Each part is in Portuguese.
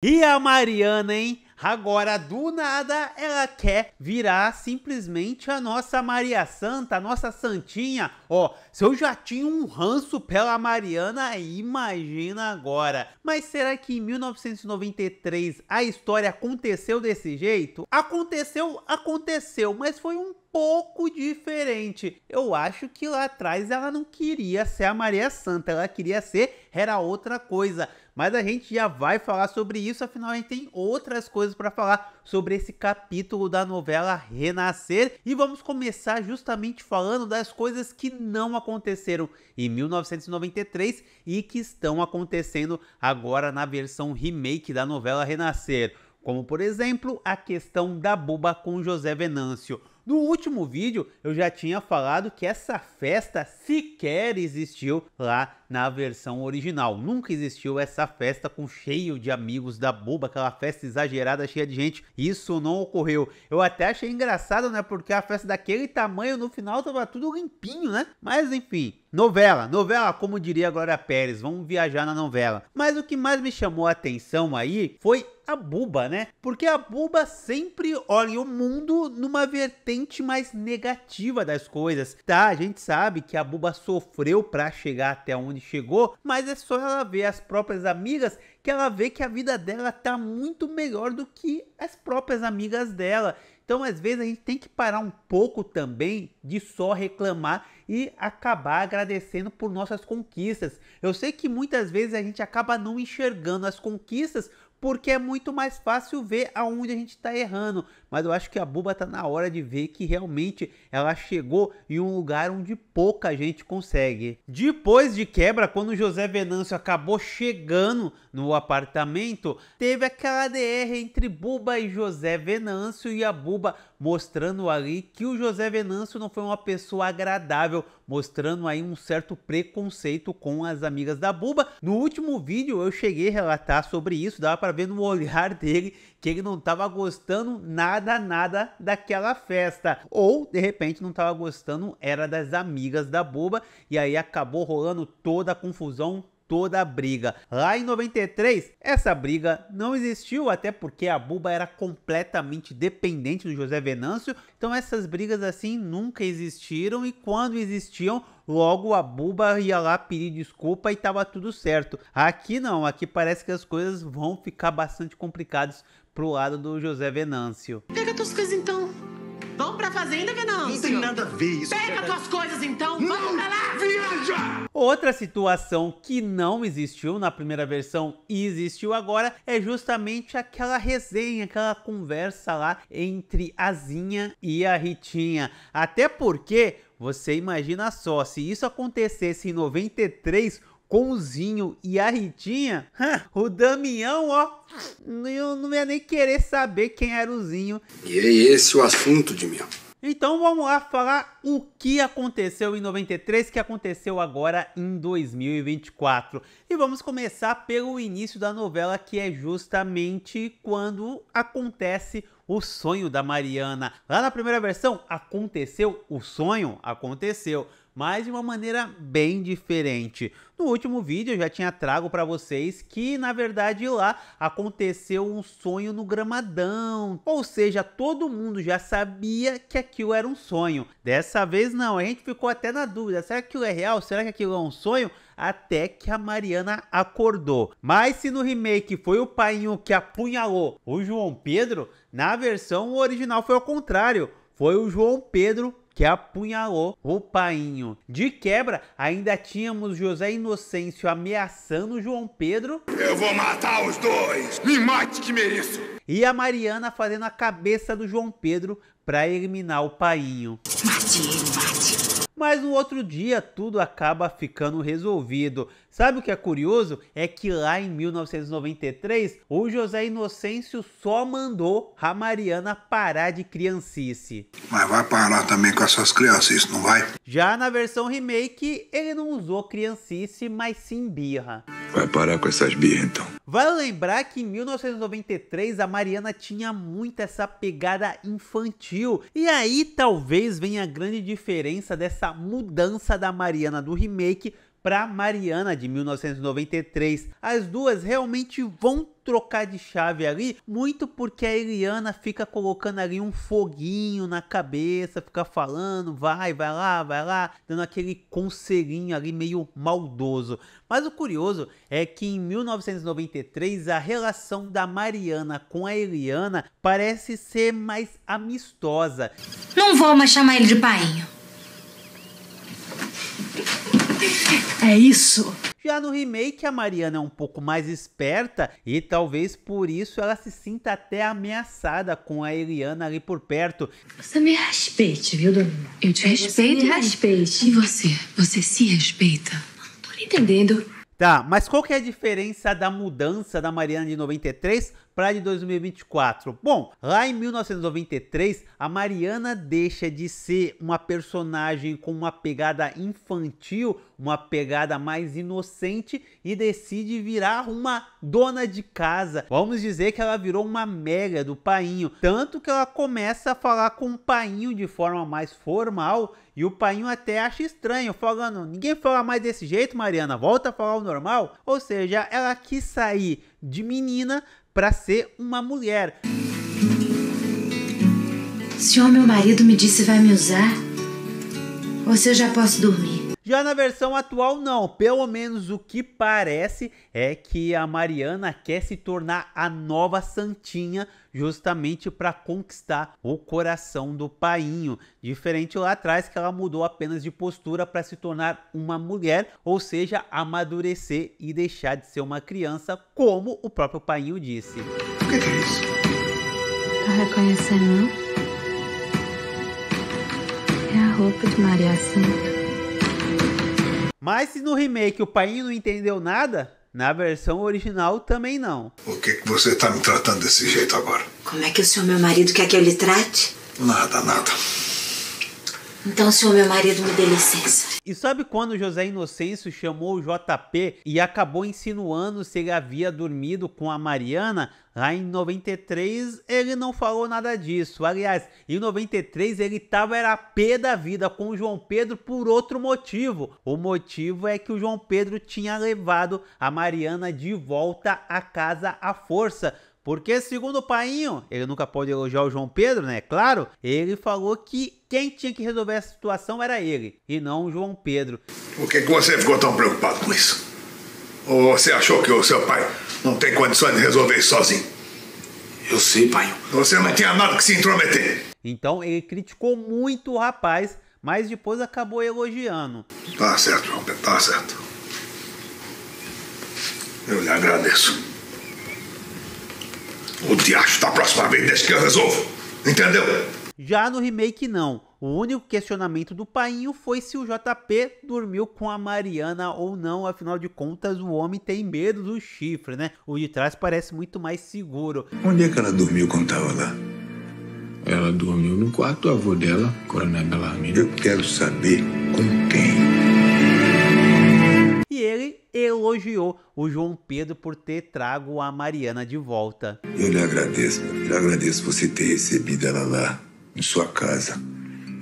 E a Mariana, hein? Agora, do nada, ela quer virar simplesmente a nossa Maria Santa, a nossa Santinha. Ó, se eu já tinha um ranço pela Mariana, imagina agora. Mas será que em 1993 a história aconteceu desse jeito? Aconteceu, aconteceu, mas foi um pouco diferente. Eu acho que lá atrás ela não queria ser a Maria Santa, ela queria ser era outra coisa. Mas a gente já vai falar sobre isso, afinal a gente tem outras coisas para falar sobre esse capítulo da novela Renascer e vamos começar justamente falando das coisas que não aconteceram em 1993 e que estão acontecendo agora na versão remake da novela Renascer, como por exemplo a questão da buba com José Venâncio. No último vídeo eu já tinha falado que essa festa sequer existiu lá na versão original. Nunca existiu essa festa com cheio de amigos da boba, aquela festa exagerada, cheia de gente. Isso não ocorreu. Eu até achei engraçado, né? Porque a festa daquele tamanho no final tava tudo limpinho, né? Mas enfim, Novela, novela, como diria Glória Pérez, vamos viajar na novela. Mas o que mais me chamou a atenção aí foi a Buba, né? Porque a Buba sempre olha o mundo numa vertente mais negativa das coisas, tá? A gente sabe que a Buba sofreu para chegar até onde Anne chegou, mas é só ela ver as próprias amigas que ela vê que a vida dela tá muito melhor do que as próprias amigas dela. Então, às vezes, a gente tem que parar um pouco também de só reclamar e acabar agradecendo por nossas conquistas. Eu sei que muitas vezes a gente acaba não enxergando as conquistas porque é muito mais fácil ver aonde a gente está errando mas eu acho que a Buba tá na hora de ver que realmente ela chegou em um lugar onde pouca gente consegue. Depois de quebra, quando José Venâncio acabou chegando no apartamento, teve aquela DR entre Buba e José Venâncio e a Buba mostrando ali que o José Venâncio não foi uma pessoa agradável, mostrando aí um certo preconceito com as amigas da Buba. No último vídeo eu cheguei a relatar sobre isso, dava para ver no olhar dele que ele não estava gostando nada nada, nada daquela festa. Ou, de repente, não estava gostando, era das amigas da boba, e aí acabou rolando toda a confusão toda a briga. Lá em 93, essa briga não existiu, até porque a Buba era completamente dependente do José Venâncio, então essas brigas assim nunca existiram e quando existiam, logo a Buba ia lá pedir desculpa e tava tudo certo. Aqui não, aqui parece que as coisas vão ficar bastante complicadas pro lado do José Venâncio. Pega tuas coisas então pra fazenda, Venâncio? Não tem nada a ver isso. Pega tuas coisas então, vamos pra lá! Viaja! Outra situação que não existiu na primeira versão e existiu agora é justamente aquela resenha, aquela conversa lá entre Azinha e a Ritinha. Até porque, você imagina só, se isso acontecesse em 93, com o Zinho e a Ritinha, o Damião, ó, eu não ia nem querer saber quem era o Zinho. E é esse o assunto de mim. Então vamos lá falar o que aconteceu em 93, que aconteceu agora em 2024. E vamos começar pelo início da novela, que é justamente quando acontece o sonho da Mariana. Lá na primeira versão, aconteceu o sonho? Aconteceu, mas de uma maneira bem diferente. No último vídeo eu já tinha trago para vocês que, na verdade, lá aconteceu um sonho no gramadão. Ou seja, todo mundo já sabia que aquilo era um sonho. Dessa vez não, a gente ficou até na dúvida, será que aquilo é real? Será que aquilo é um sonho? até que a Mariana acordou. Mas se no remake foi o painho que apunhalou o João Pedro, na versão original foi ao contrário. Foi o João Pedro que apunhalou o painho. De quebra, ainda tínhamos José Inocêncio ameaçando João Pedro. Eu vou matar os dois! Me mate que mereço! E a Mariana fazendo a cabeça do João Pedro para eliminar o painho. Mate, mate mas no outro dia tudo acaba ficando resolvido. Sabe o que é curioso? É que lá em 1993, o José Inocêncio só mandou a Mariana parar de criancice. Mas vai parar também com essas criancices, não vai? Já na versão remake, ele não usou criancice, mas sim birra. Vai parar com essas birras então. Vale lembrar que em 1993 a Mariana tinha muito essa pegada infantil. E aí talvez venha a grande diferença dessa mudança da Mariana do remake para Mariana de 1993. As duas realmente vão trocar de chave ali, muito porque a Eliana fica colocando ali um foguinho na cabeça, fica falando, vai, vai lá, vai lá, dando aquele conselhinho ali meio maldoso. Mas o curioso é que em 1993 a relação da Mariana com a Eliana parece ser mais amistosa. Não vou mais chamar ele de painho. É isso. Já no remake, a Mariana é um pouco mais esperta e talvez por isso ela se sinta até ameaçada com a Eliana ali por perto. Você me respeite, viu, Domingo? Eu te respeito. e respeite. E você? Você se respeita? Não tô entendendo. Tá, mas qual que é a diferença da mudança da Mariana de 93 para de 2024? Bom, lá em 1993, a Mariana deixa de ser uma personagem com uma pegada infantil uma pegada mais inocente e decide virar uma dona de casa. Vamos dizer que ela virou uma mega do painho, tanto que ela começa a falar com o painho de forma mais formal e o painho até acha estranho, falando: ninguém fala mais desse jeito, Mariana, volta a falar o normal. Ou seja, ela quis sair de menina para ser uma mulher. Se o meu marido me disse vai me usar. Ou se eu já posso dormir? Já na versão atual, não. Pelo menos o que parece é que a Mariana quer se tornar a nova Santinha, justamente para conquistar o coração do painho. Diferente lá atrás, que ela mudou apenas de postura para se tornar uma mulher, ou seja, amadurecer e deixar de ser uma criança, como o próprio painho disse. O que é isso? Tá reconhecendo, não? É a roupa de Maria Santa. Mas se no remake o pai não entendeu nada, na versão original também não. Por que, que você está me tratando desse jeito agora? Como é que o seu meu marido quer que eu lhe trate? Nada, nada. Então, senhor meu marido, me dê licença. E sabe quando José Inocêncio chamou o JP e acabou insinuando se ele havia dormido com a Mariana? Lá em 93 ele não falou nada disso. Aliás, em 93 ele tava era pé da vida com o João Pedro por outro motivo. O motivo é que o João Pedro tinha levado a Mariana de volta à casa à força porque, segundo o Painho, ele nunca pode elogiar o João Pedro, né? Claro, ele falou que quem tinha que resolver a situação era ele, e não o João Pedro. Por que, você ficou tão preocupado com isso? Ou você achou que o seu pai não tem condições de resolver isso sozinho? Eu sei, Painho. Você não tinha nada que se intrometer. Então, ele criticou muito o rapaz, mas depois acabou elogiando. Tá certo, João Pedro, tá certo. Eu lhe agradeço. O diacho da próxima vez deixa que eu resolvo. Entendeu? Já no remake, não. O único questionamento do painho foi se o JP dormiu com a Mariana ou não, afinal de contas o homem tem medo do chifre, né? O de trás parece muito mais seguro. Onde é que ela dormiu quando tava lá? Ela dormiu no quarto do avô dela, Coronel Bellarmino. Eu quero saber com quem elogiou o João Pedro por ter trago a Mariana de volta. Eu lhe agradeço, eu lhe agradeço você ter recebido ela lá em sua casa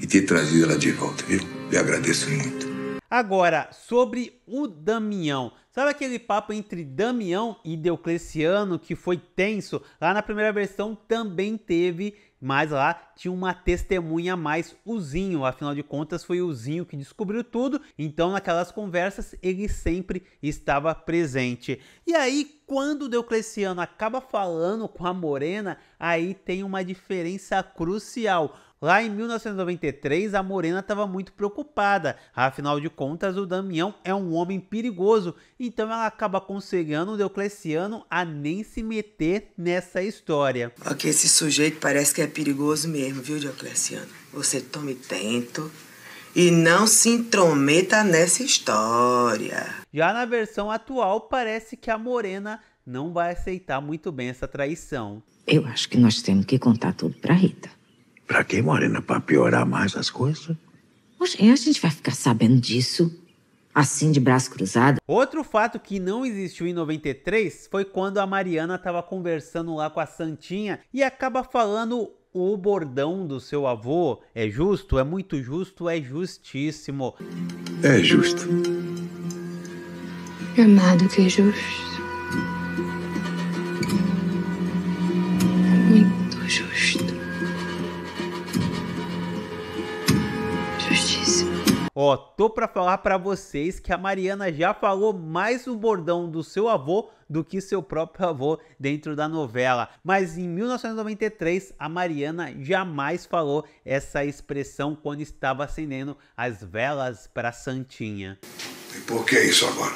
e ter trazido ela de volta, viu? Lhe agradeço muito. Agora, sobre o Damião. Sabe aquele papo entre Damião e Deocleciano que foi tenso? Lá na primeira versão também teve, mas lá tinha uma testemunha a mais, o Zinho. Afinal de contas, foi o Zinho que descobriu tudo. Então, naquelas conversas, ele sempre estava presente. E aí, quando o Diocleciano acaba falando com a Morena, aí tem uma diferença crucial. Lá em 1993, a Morena estava muito preocupada, afinal de contas, o Damião é um homem perigoso, então ela acaba aconselhando o Diocleciano a nem se meter nessa história. Porque esse sujeito parece que é perigoso mesmo mesmo, viu, Diocleciano? Você tome tento e não se intrometa nessa história. Já na versão atual, parece que a Morena não vai aceitar muito bem essa traição. Eu acho que nós temos que contar tudo pra Rita. Pra quê, Morena? Pra piorar mais as coisas? Oxe, a gente vai ficar sabendo disso assim de braço cruzado. Outro fato que não existiu em 93 foi quando a Mariana estava conversando lá com a Santinha e acaba falando o bordão do seu avô é justo, é muito justo, é justíssimo. É justo. É amado que é justo. Muito justo. Ó, tô para falar para vocês que a Mariana já falou mais o bordão do seu avô do que seu próprio avô dentro da novela. Mas em 1993, a Mariana jamais falou essa expressão quando estava acendendo as velas para Santinha. E por que isso agora?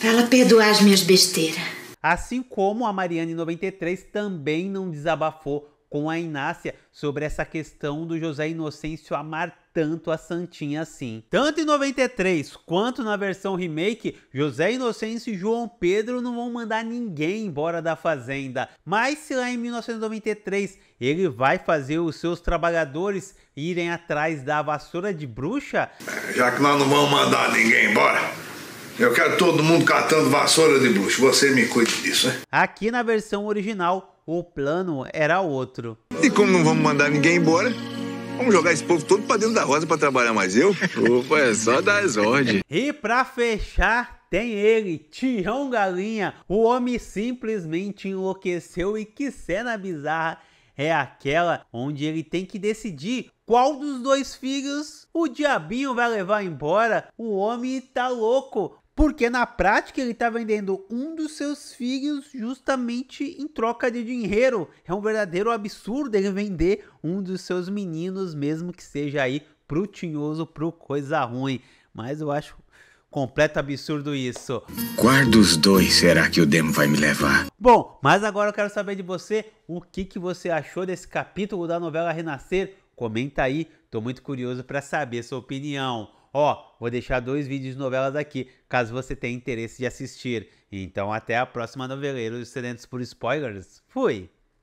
Pra ela perdoar as minhas besteiras. Assim como a Mariana em 93 também não desabafou com a Inácia sobre essa questão do José Inocêncio amar tanto a Santinha assim. Tanto em 93 quanto na versão remake, José Inocêncio e João Pedro não vão mandar ninguém embora da fazenda. Mas se lá em 1993 ele vai fazer os seus trabalhadores irem atrás da vassoura de bruxa? Já que nós não vamos mandar ninguém embora, eu quero todo mundo catando vassoura de bruxa. Você me cuide disso, né? Aqui na versão original, o plano era outro. E como não vamos mandar ninguém embora, Vamos jogar esse povo todo para dentro da rosa para trabalhar mais eu? Opa, é só das ordens. E para fechar, tem ele, Tião Galinha. O homem simplesmente enlouqueceu e que cena bizarra é aquela onde ele tem que decidir qual dos dois filhos o diabinho vai levar embora. O homem tá louco porque na prática ele está vendendo um dos seus filhos justamente em troca de dinheiro. É um verdadeiro absurdo ele vender um dos seus meninos, mesmo que seja aí pro tinhoso, pro coisa ruim. Mas eu acho completo absurdo isso. Qual dos dois será que o Demo vai me levar? Bom, mas agora eu quero saber de você o que, que você achou desse capítulo da novela Renascer. Comenta aí, tô muito curioso para saber sua opinião. Ó, vou deixar dois vídeos de novelas aqui, caso você tenha interesse de assistir. Então até a próxima dos sedentos por spoilers. Fui!